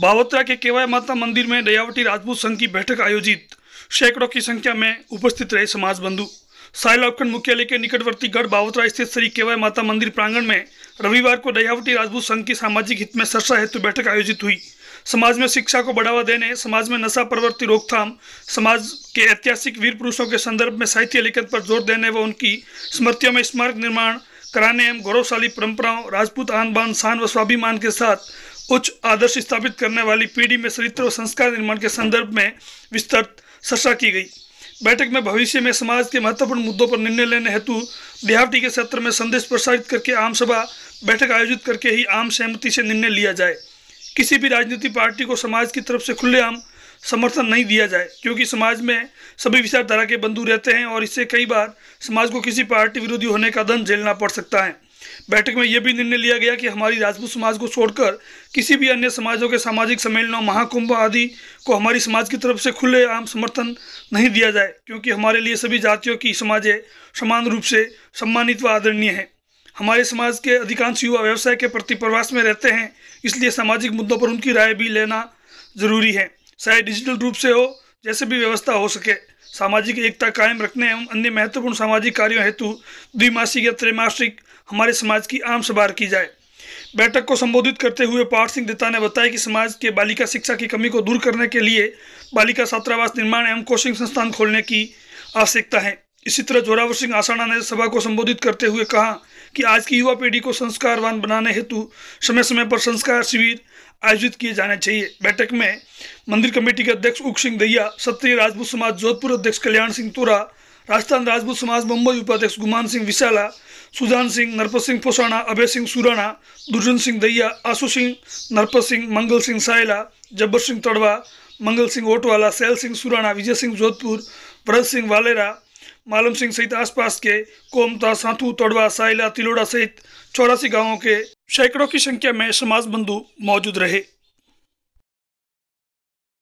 बावतरा के केवाय माता मंदिर में दयावटी राजपूत संघ की बैठक आयोजित सैकड़ों की संख्या में उपस्थित रहे समाज बंधु साइल उपखंड मुख्यालय के निकटवर्ती गढ़ बावतरा स्थित श्री केवाय माता मंदिर प्रांगण में रविवार को दयावटी राजपूत संघ की सामाजिक हित में चर्चा हेतु बैठक आयोजित हुई समाज में शिक्षा को बढ़ावा देने समाज में नशा प्रवृत्ति रोकथाम समाज के ऐतिहासिक वीर पुरुषों के संदर्भ में साहित्य लेखन पर जोर देने व उनकी स्मृतियों में स्मारक निर्माण कराने एवं गौरवशाली परंपराओं राजपूत आन बान शान व स्वाभिमान के साथ उच्च आदर्श स्थापित करने वाली पीढ़ी में चरित्र और संस्कार निर्माण के संदर्भ में विस्तृत चर्चा की गई बैठक में भविष्य में समाज के महत्वपूर्ण मुद्दों पर निर्णय लेने हेतु देहावटी के सत्र में संदेश प्रसारित करके आम सभा बैठक आयोजित करके ही आम सहमति से निर्णय लिया जाए किसी भी राजनीतिक पार्टी को समाज की तरफ से खुलेआम समर्थन नहीं दिया जाए क्योंकि समाज में सभी विचारधारा के बंधु रहते हैं और इससे कई बार समाज को किसी पार्टी विरोधी होने का दंड झेलना पड़ सकता है बैठक में यह भी निर्णय लिया गया कि हमारी राजपूत समाज को छोड़कर किसी भी अन्य समाजों के सामाजिक सम्मेलनों महाकुंभ आदि को हमारी समाज की तरफ से खुले आम समर्थन नहीं दिया जाए क्योंकि हमारे लिए सभी जातियों की समाजें समान रूप से सम्मानित व आदरणीय हैं हमारे समाज के अधिकांश युवा व्यवसाय के प्रति प्रवास में रहते हैं इसलिए सामाजिक मुद्दों पर उनकी राय भी लेना जरूरी है चाहे डिजिटल रूप से हो जैसे भी व्यवस्था हो सके सामाजिक एकता कायम रखने एवं अन्य महत्वपूर्ण सामाजिक कार्यों हेतु द्विमासिक या त्रैमासिक हमारे समाज की आम सवार की जाए बैठक को संबोधित करते हुए पार्थ सिंह दत्ता ने बताया कि समाज के बालिका शिक्षा की कमी को दूर करने के लिए बालिका छात्रावास निर्माण एवं कोचिंग संस्थान खोलने की आवश्यकता है इसी तरह जोरावर सिंह आसाना ने सभा को संबोधित करते हुए कहा कि आज की युवा पीढ़ी को संस्कारवान बनाने हेतु समय समय पर संस्कार शिविर आयोजित किए जाने चाहिए बैठक में मंदिर कमेटी के अध्यक्ष उग सिंह दैया सत्रीय राजपूत समाज जोधपुर अध्यक्ष कल्याण सिंह तुरा राजस्थान राजपूत समाज मुंबई उपाध्यक्ष गुमान सिंह विशाला सुजान सिंह नरपत सिंह पोसाणा अभय सिंह सुराणा दुर्जन सिंह दैया आशु सिंह नरपत सिंह मंगल सिंह सायला जब्बर सिंह तड़वा मंगल सिंह ओटवाला सैल सिंह सुराणा विजय सिंह जोधपुर भरत सिंह वालेरा मालम सिंह सहित आसपास के कोमता सांथू तड़वा सायला तिलोड़ा सहित चौरासी गांवों के सैकड़ों की संख्या में समाज बंधु मौजूद रहे